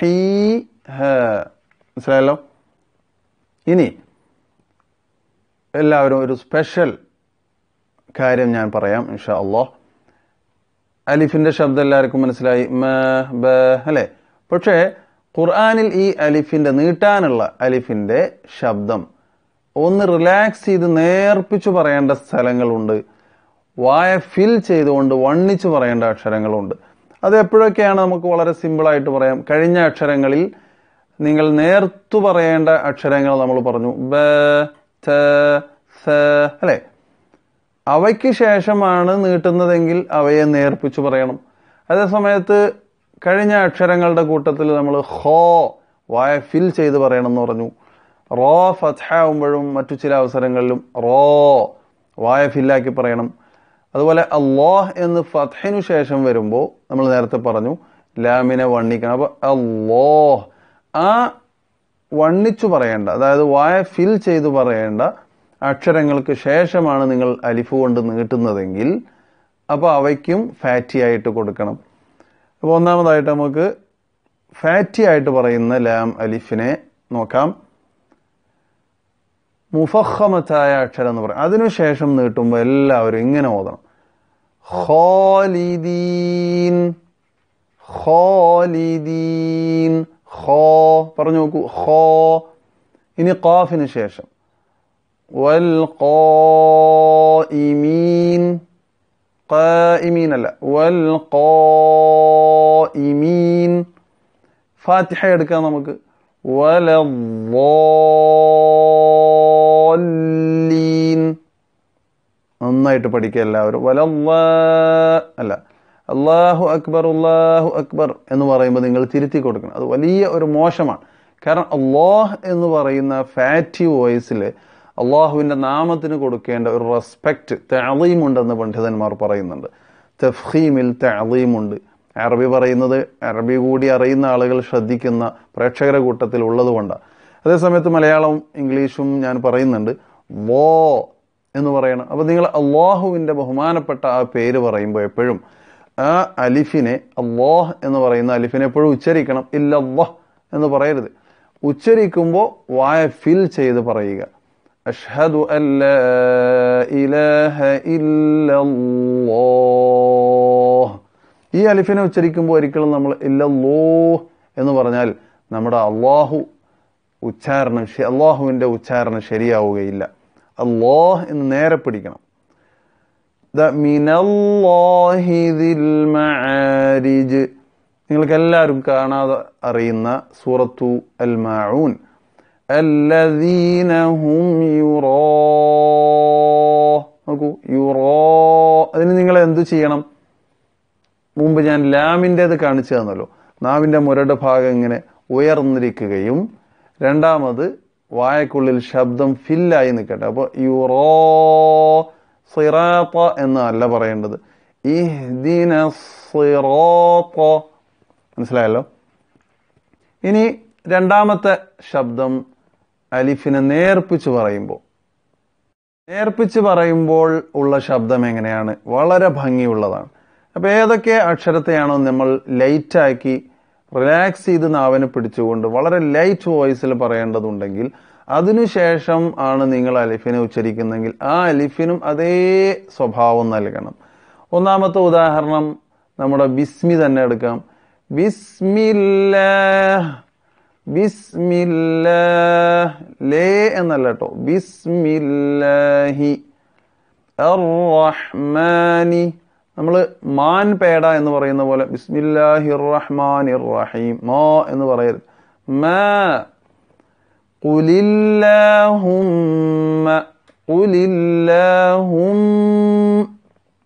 he മനസ്സിലായല്ലോ ഇനി എല്ലാവരും ഒരു സ്പെഷ്യൽ കാര്യം ഞാൻ പറയാം ഇൻഷാ അള്ളാ അലിഫിൻ്റെ ശബ്ദം എല്ലാവർക്കും മനസ്സിലായി മ ബ അല്ലേ പക്ഷേ ഖുർആാനിൽ ഈ അലിഫിൻ്റെ നീട്ടാനുള്ള അലിഫിൻ്റെ ശബ്ദം ഒന്ന് റിലാക്സ് ചെയ്ത് നേർപ്പിച്ചു പറയേണ്ട സ്ഥലങ്ങളുണ്ട് വായ ഫിൽ ചെയ്തുകൊണ്ട് വണ്ണിച്ച് പറയേണ്ട അക്ഷരങ്ങളുണ്ട് അത് എപ്പോഴൊക്കെയാണ് നമുക്ക് വളരെ സിമ്പിളായിട്ട് പറയാം കഴിഞ്ഞ അക്ഷരങ്ങളിൽ നിങ്ങൾ നേർത്തു പറയേണ്ട അക്ഷരങ്ങൾ നമ്മൾ പറഞ്ഞു ബ ത സ അല്ലേ അവയ്ക്ക് ശേഷമാണ് നീട്ടുന്നതെങ്കിൽ അവയെ നേർപ്പിച്ചു പറയണം അതേ സമയത്ത് കഴിഞ്ഞ അക്ഷരങ്ങളുടെ കൂട്ടത്തിൽ നമ്മൾ ഹോ വായ ഫിൽ ചെയ്ത് പറയണം എന്ന് പറഞ്ഞു റോ ഫത്ഹ മറ്റു ചില അവസരങ്ങളിലും റോ വായ ഫില്ലാക്കി പറയണം അതുപോലെ അള്ളാഹ് എന്ന് ഫത്ഹിനു ശേഷം വരുമ്പോൾ നമ്മൾ നേരത്തെ പറഞ്ഞു ലാമിനെ വണ്ണിക്കണം അപ്പോൾ അല്ലോ ആ വണ്ണിച്ചു പറയേണ്ട അതായത് വായ ഫിൽ ചെയ്തു പറയേണ്ട അക്ഷരങ്ങൾക്ക് ശേഷമാണ് നിങ്ങൾ അലിഫ് കൊണ്ട് നീട്ടുന്നതെങ്കിൽ അപ്പോൾ അവയ്ക്കും ഫാറ്റി ആയിട്ട് കൊടുക്കണം അപ്പോൾ ഒന്നാമതായിട്ട് നമുക്ക് ഫാറ്റി ആയിട്ട് പറയുന്ന ലാം അലിഫിനെ നോക്കാം മുഫഹമത്തായ അക്ഷരം എന്ന് പറയാം അതിനുശേഷം നീട്ടുമ്പോൾ എല്ലാവരും ഇങ്ങനെ ഓതണം خالدين خالدين خا പറഞ്ഞു നോക്കൂ خا ഇനി ഖാഫിന് ശേഷം والقائمين قائمين لا والقائمين ഫാത്തിഹ എടുക്കാം ولا വലവോല്ല നന്നായിട്ട് പഠിക്കുക എല്ലാവരും വലല്ലാ അല്ല അള്ളാഹു അക്ബർ അള്ളാഹു അക്ബർ എന്ന് പറയുമ്പോൾ നിങ്ങൾ തിരുത്തി കൊടുക്കണം അത് വലിയ ഒരു മോശമാണ് കാരണം അള്ളാഹ് എന്ന് പറയുന്ന ഫാറ്റി വോയിസിൽ അള്ളാഹുവിൻ്റെ നാമത്തിന് കൊടുക്കേണ്ട ഒരു റെസ്പെക്റ്റ് തെളിയുമുണ്ടെന്ന് പണ്ഡിതന്മാർ പറയുന്നുണ്ട് തെഫീമിൽ തെളിയുമുണ്ട് അറബി പറയുന്നത് അറബി കൂടി അറിയുന്ന ആളുകൾ ശ്രദ്ധിക്കുന്ന പ്രേക്ഷകര കൂട്ടത്തിൽ ഉള്ളതുകൊണ്ടാണ് അതേസമയത്ത് മലയാളവും ഇംഗ്ലീഷും ഞാൻ പറയുന്നുണ്ട് വോ എന്ന് പറയണം അപ്പോൾ നിങ്ങൾ അള്ളാഹുവിൻ്റെ ബഹുമാനപ്പെട്ട ആ പേര് പറയുമ്പോൾ എപ്പോഴും ആ അലിഫിനെ അള്ളാഹ് എന്ന് പറയുന്ന അലിഫിനെ എപ്പോഴും ഉച്ചരിക്കണം ഇല്ലല്ലാഹ് എന്ന് പറയരുത് ഉച്ചരിക്കുമ്പോൾ വായ ഫിൽ ചെയ്ത് പറയുക അഷ്ഹദു അല്ല ഇലഹ ഇല്ലല്ലാഹ് ഈ അലിഫിനെ ഉച്ചരിക്കുമ്പോൾ ഒരിക്കലും നമ്മൾ ഇല്ലല്ലോ എന്ന് പറഞ്ഞാൽ നമ്മുടെ അള്ളാഹു ഉച്ചാരണം അള്ളാഹുവിൻ്റെ ഉച്ചാരണം ശരിയാവുകയില്ല അള്ളാഹ് എന്ന് നേരെ പിടിക്കണം മാരിജ് നിങ്ങൾക്ക് എല്ലാവരും കാണാതെ അറിയുന്ന സൂറത്തു അൽ മാഊൻ നോക്കൂ യുറോ അതിന് നിങ്ങൾ എന്തു ചെയ്യണം മുമ്പ് ഞാൻ ലാമിൻ്റേത് കാണിച്ചു തന്നല്ലോ നാവിൻ്റെ മുരട് ഭാഗം ഇങ്ങനെ ഉയർന്നിരിക്കുകയും രണ്ടാമത് വായക്കുള്ളിൽ ശബ്ദം ഫില്ലായി നിൽക്കട്ടെ അപ്പോൾ യുറോ സിറാത്ത എന്നല്ല പറയേണ്ടത് ഇഹ്ദിന സിറോത്ത മനസ്സിലായല്ലോ ഇനി രണ്ടാമത്തെ ശബ്ദം അലിഫിനെ നേർപ്പിച്ച് പറയുമ്പോൾ നേർപ്പിച്ച് പറയുമ്പോൾ ഉള്ള ശബ്ദം എങ്ങനെയാണ് വളരെ ഭംഗിയുള്ളതാണ് അപ്പോൾ ഏതൊക്കെ അക്ഷരത്തെയാണോ നമ്മൾ ലൈറ്റാക്കി റിലാക്സ് ചെയ്ത് നാവിനെ പിടിച്ചുകൊണ്ട് വളരെ ലൈറ്റ് വോയിസിൽ പറയേണ്ടതുണ്ടെങ്കിൽ അതിനുശേഷം ആണ് നിങ്ങൾ അലിഫിനെ ഉച്ചരിക്കുന്നെങ്കിൽ ആ അലിഫിനും അതേ സ്വഭാവം നൽകണം ഒന്നാമത്തെ ഉദാഹരണം നമ്മുടെ ബിസ്മി തന്നെ എടുക്കാം ബിസ്മില്ല ബിസ്മില്ല ലേ എന്നല്ല കേട്ടോ ബിസ്മില്ലാഹി റഹ്മാനി നമ്മൾ മാൻ പേട എന്ന് പറയുന്ന പോലെ ബിസ്മില്ലാഹിർ റഹ്മാൻ റഹീം മാ എന്ന് പറയരുത് മാ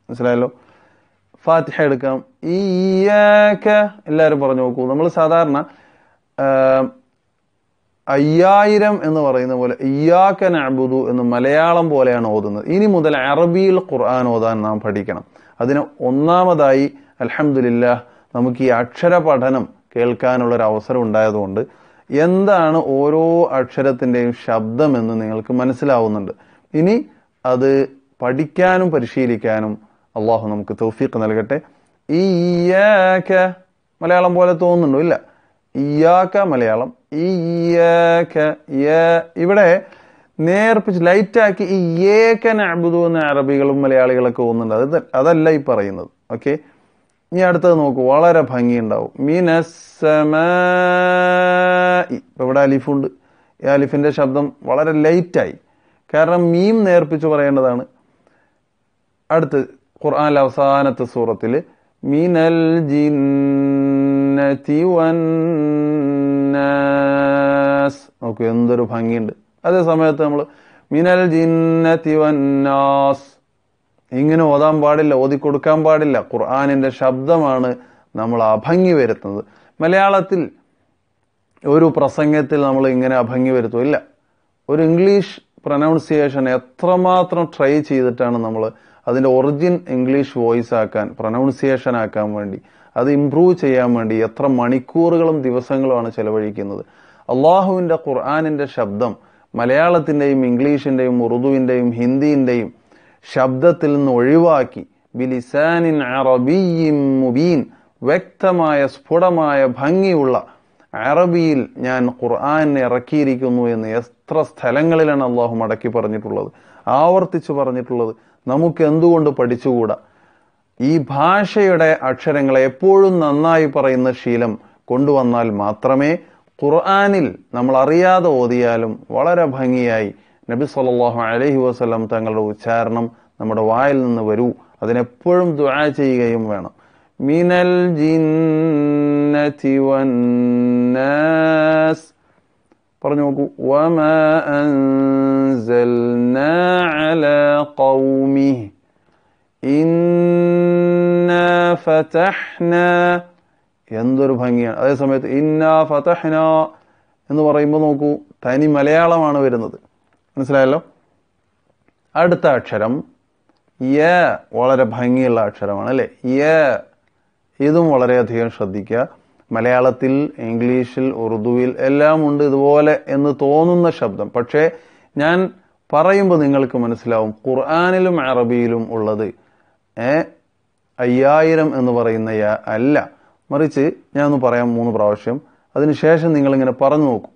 മനസ്സിലായല്ലോ ഫാത്തിഹ എടുക്കാം ഇയാക്ക എല്ലാവരും പറഞ്ഞു നോക്കൂ നമ്മൾ സാധാരണ അയ്യായിരം എന്ന് പറയുന്ന പോലെ ഇയാക്കൻ അബുദു എന്ന് മലയാളം പോലെയാണ് ഓതുന്നത് ഇനി മുതൽ അറബിയിൽ ഖുർആൻ ഓതാൻ നാം പഠിക്കണം അതിന് ഒന്നാമതായി അലഹമില്ല നമുക്ക് ഈ അക്ഷര പഠനം ഒരു അവസരം ഉണ്ടായതുകൊണ്ട് എന്താണ് ഓരോ അക്ഷരത്തിൻ്റെയും ശബ്ദമെന്ന് നിങ്ങൾക്ക് മനസ്സിലാവുന്നുണ്ട് ഇനി അത് പഠിക്കാനും പരിശീലിക്കാനും അള്ളാഹു നമുക്ക് തൗഫീഖ് നൽകട്ടെ ഈയാക്ക മലയാളം പോലെ തോന്നുന്നുണ്ടോ ഇല്ല ഇയാക്ക മലയാളം ഈയാക്ക ഇവിടെ നേർപ്പിച്ച് ലൈറ്റാക്കി ഈ ഏക്കൻ അബുദു എന്ന അറബികളും മലയാളികളൊക്കെ ഒന്നുണ്ട് അത് അതല്ല ഈ പറയുന്നത് ഓക്കെ ഇനി അടുത്തത് നോക്കൂ വളരെ ഭംഗിയുണ്ടാവും മീനസമായി ഇവിടെ അലിഫുണ്ട് ഈ അലിഫിന്റെ ശബ്ദം വളരെ ലൈറ്റായി കാരണം മീം നേർപ്പിച്ച് പറയേണ്ടതാണ് അടുത്ത് ഖുർആൻ അവസാനത്തെ സൂറത്തിൽ മീനൽ ജിന്നതി വന്നാസ് നോക്കൂ എന്തൊരു ഭംഗിയുണ്ട് അതേ സമയത്ത് നമ്മൾ മിനൽ ജിന്നത്തി വന്നാസ് ഇങ്ങനെ ഓതാൻ പാടില്ല ഓതിക്കൊടുക്കാൻ പാടില്ല ഖുർആാനിൻ്റെ ശബ്ദമാണ് നമ്മൾ അഭംഗി വരുത്തുന്നത് മലയാളത്തിൽ ഒരു പ്രസംഗത്തിൽ നമ്മൾ ഇങ്ങനെ അഭംഗി വരുത്തുമില്ല ഒരു ഇംഗ്ലീഷ് പ്രൊനൗൺസിയേഷൻ എത്രമാത്രം ട്രൈ ചെയ്തിട്ടാണ് നമ്മൾ അതിൻ്റെ ഒറിജിൻ ഇംഗ്ലീഷ് വോയിസ് ആക്കാൻ പ്രൊനൗൺസിയേഷൻ ആക്കാൻ വേണ്ടി അത് ഇമ്പ്രൂവ് ചെയ്യാൻ വേണ്ടി എത്ര മണിക്കൂറുകളും ദിവസങ്ങളുമാണ് ചെലവഴിക്കുന്നത് അള്ളാഹുവിൻ്റെ ഖുർആാനിൻ്റെ ശബ്ദം മലയാളത്തിൻ്റെയും ഇംഗ്ലീഷിൻ്റെയും ഉറുദുവിൻ്റെയും ഹിന്ദിൻ്റെയും ശബ്ദത്തിൽ നിന്ന് ഒഴിവാക്കി ബിലിസാനിൻ അറബിയും മുബീൻ വ്യക്തമായ സ്ഫുടമായ ഭംഗിയുള്ള അറബിയിൽ ഞാൻ ഖുർആനെ ഇറക്കിയിരിക്കുന്നു എന്ന് എത്ര സ്ഥലങ്ങളിലാണ് അള്ളാഹു മടക്കി പറഞ്ഞിട്ടുള്ളത് ആവർത്തിച്ചു പറഞ്ഞിട്ടുള്ളത് നമുക്ക് എന്തുകൊണ്ട് പഠിച്ചുകൂടാ ഈ ഭാഷയുടെ അക്ഷരങ്ങളെ എപ്പോഴും നന്നായി പറയുന്ന ശീലം കൊണ്ടുവന്നാൽ മാത്രമേ ഖുർആാനിൽ നമ്മൾ അറിയാതെ ഓതിയാലും വളരെ ഭംഗിയായി നബി സല്ലാഹു അലഹി വസ്ലം തങ്ങളുടെ ഉച്ചാരണം നമ്മുടെ വായിൽ നിന്ന് വരൂ അതിനെപ്പോഴും ദുആ ചെയ്യുകയും വേണം മിനൽ ജിന്നതി പറഞ്ഞു നോക്കൂ വമാ അൻസൽനാ അലാ ഖൗമി ഇന്നാ ഫതഹ്നാ എന്തൊരു ഭംഗിയാണ് അതേ സമയത്ത് ഇന്ന ഫതഹ്ന എന്ന് പറയുമ്പോൾ നോക്കൂ തനി മലയാളമാണ് വരുന്നത് മനസ്സിലായല്ലോ അടുത്ത അക്ഷരം യ വളരെ ഭംഗിയുള്ള അക്ഷരമാണ് അല്ലേ യ ഇതും വളരെയധികം ശ്രദ്ധിക്കുക മലയാളത്തിൽ ഇംഗ്ലീഷിൽ ഉറുദുവിൽ എല്ലാം ഉണ്ട് ഇതുപോലെ എന്ന് തോന്നുന്ന ശബ്ദം പക്ഷേ ഞാൻ പറയുമ്പോൾ നിങ്ങൾക്ക് മനസ്സിലാവും ഖുർആാനിലും അറബിയിലും ഉള്ളത് ഏ അയ്യായിരം എന്ന് പറയുന്ന യ അല്ല മറിച്ച് ഞാനൊന്ന് പറയാം മൂന്ന് പ്രാവശ്യം അതിനുശേഷം നിങ്ങളിങ്ങനെ പറഞ്ഞു നോക്കും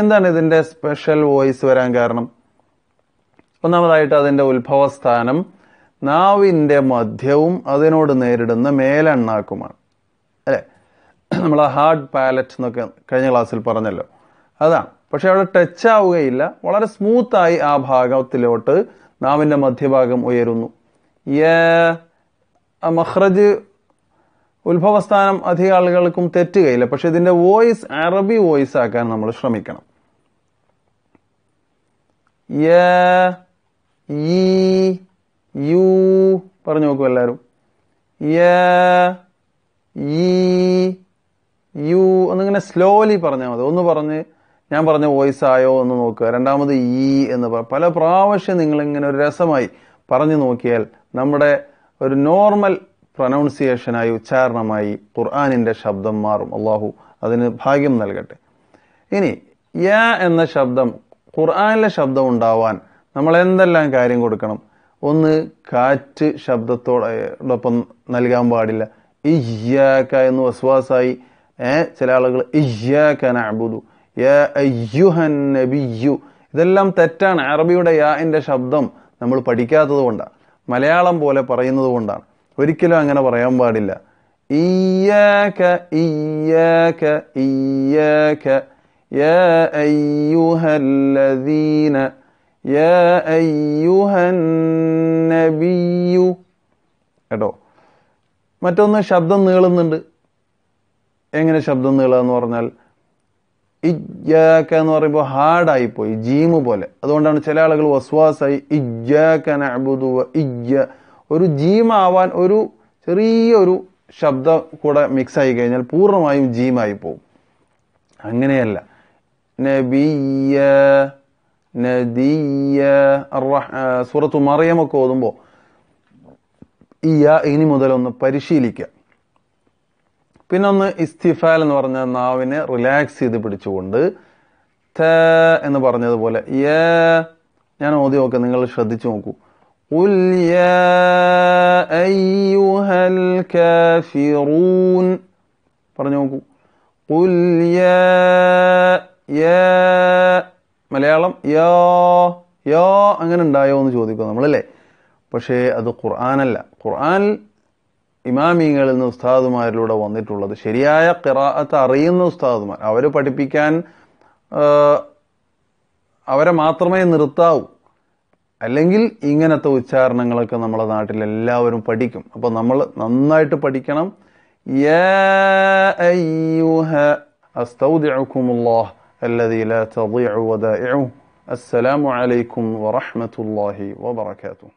എന്താണ് ഇതിൻ്റെ സ്പെഷ്യൽ വോയിസ് വരാൻ കാരണം ഒന്നാമതായിട്ട് അതിൻ്റെ ഉത്ഭവസ്ഥാനം നാവിൻ്റെ മധ്യവും അതിനോട് നേരിടുന്ന മേലെണ്ണാക്കുമാണ് അല്ലേ നമ്മൾ ആ ഹാർഡ് പാലറ്റ് എന്നൊക്കെ കഴിഞ്ഞ ക്ലാസ്സിൽ പറഞ്ഞല്ലോ അതാണ് പക്ഷെ അവിടെ ടച്ച് ആവുകയില്ല വളരെ സ്മൂത്തായി ആ ഭാഗത്തിലോട്ട് നാവിൻ്റെ മധ്യഭാഗം ഉയരുന്നു മഹ്റജ് ഉത്ഭവസ്ഥാനം അധിക ആളുകൾക്കും തെറ്റുകയില്ല പക്ഷെ ഇതിൻ്റെ വോയിസ് അറബി വോയിസ് ആക്കാൻ നമ്മൾ ശ്രമിക്കണം യ യു പറഞ്ഞു നോക്കൂ എല്ലാവരും യ യു ഒന്നിങ്ങനെ സ്ലോലി പറഞ്ഞാൽ മതി ഒന്ന് പറഞ്ഞ് ഞാൻ പറഞ്ഞ വോയിസ് ആയോ എന്ന് നോക്കുക രണ്ടാമത് ഈ എന്ന് പറ പല പ്രാവശ്യം നിങ്ങളിങ്ങനെ ഒരു രസമായി പറഞ്ഞു നോക്കിയാൽ നമ്മുടെ ഒരു നോർമൽ പ്രൊനൗൺസിയേഷനായി ഉച്ചാരണമായി ഖുർആാനിൻ്റെ ശബ്ദം മാറും അള്ളാഹു അതിന് ഭാഗ്യം നൽകട്ടെ ഇനി യാ എന്ന ശബ്ദം ഖുർആാനിലെ ശബ്ദം ഉണ്ടാവാൻ നമ്മൾ എന്തെല്ലാം കാര്യം കൊടുക്കണം ഒന്ന് കാറ്റ് ശബ്ദത്തോടൊപ്പം നൽകാൻ പാടില്ല ഇയ്യാക്ക എന്ന് വസ്വാസായി ഏ ചില ആളുകൾ ഇയ്യാക്ക യാ ഇതെല്ലാം തെറ്റാണ് അറബിയുടെ യാ എൻ്റെ ശബ്ദം നമ്മൾ പഠിക്കാത്തത് കൊണ്ടാണ് മലയാളം പോലെ പറയുന്നത് കൊണ്ടാണ് ഒരിക്കലും അങ്ങനെ പറയാൻ പാടില്ല ഇയ്യാക ഇയ്യാക ഇയ്യാക يا കേട്ടോ മറ്റൊന്ന് ശബ്ദം നീളുന്നുണ്ട് എങ്ങനെ ശബ്ദം നീളുക എന്ന് പറഞ്ഞാൽ ഇജ്ജാക്ക എന്ന് പറയുമ്പോൾ ഹാർഡായി പോയി ജീമ് പോലെ അതുകൊണ്ടാണ് ചില ആളുകൾ വസ്വാസായി ഇജ്ജാക്ക നബുദു ഇജ്ജ ഒരു ജീമാവാൻ ഒരു ചെറിയൊരു ശബ്ദം കൂടെ മിക്സ് ആയി കഴിഞ്ഞാൽ പൂർണ്ണമായും ജീമായി പോകും അങ്ങനെയല്ല നബിയ നദിയ സൂറത്തു മറിയമൊക്കെ ഓതുമ്പോൾ ഈ ഇനി മുതലൊന്ന് പരിശീലിക്കുക പിന്നെ ഒന്ന് ഇസ്തിഫാൽ എന്ന് പറഞ്ഞ നാവിനെ റിലാക്സ് ചെയ്ത് പിടിച്ചുകൊണ്ട് ത എന്ന് പറഞ്ഞതുപോലെ യ ഞാൻ ഓതി നോക്കാം നിങ്ങൾ ശ്രദ്ധിച്ചു നോക്കൂ കാഫിറൂൻ പറഞ്ഞു നോക്കൂ യ മലയാളം യോ യോ അങ്ങനെ ഉണ്ടായോ എന്ന് ചോദിക്കും നമ്മളല്ലേ പക്ഷേ അത് ഖുർആാനല്ല ഖുർആൻ ഇമാമിങ്ങളിൽ നിന്ന് ഉസ്താദുമാരിലൂടെ വന്നിട്ടുള്ളത് ശരിയായ കിറാത്ത് അറിയുന്ന ഉസ്താദുമാർ അവർ പഠിപ്പിക്കാൻ അവരെ മാത്രമേ നിർത്താവൂ അല്ലെങ്കിൽ ഇങ്ങനത്തെ ഉച്ചാരണങ്ങളൊക്കെ നമ്മുടെ നാട്ടിൽ എല്ലാവരും പഠിക്കും അപ്പോൾ നമ്മൾ നന്നായിട്ട് പഠിക്കണം അസ്സലാമു അലൈക്കും വറഹ്മത്തുള്ളാഹി വബറകാതുഹു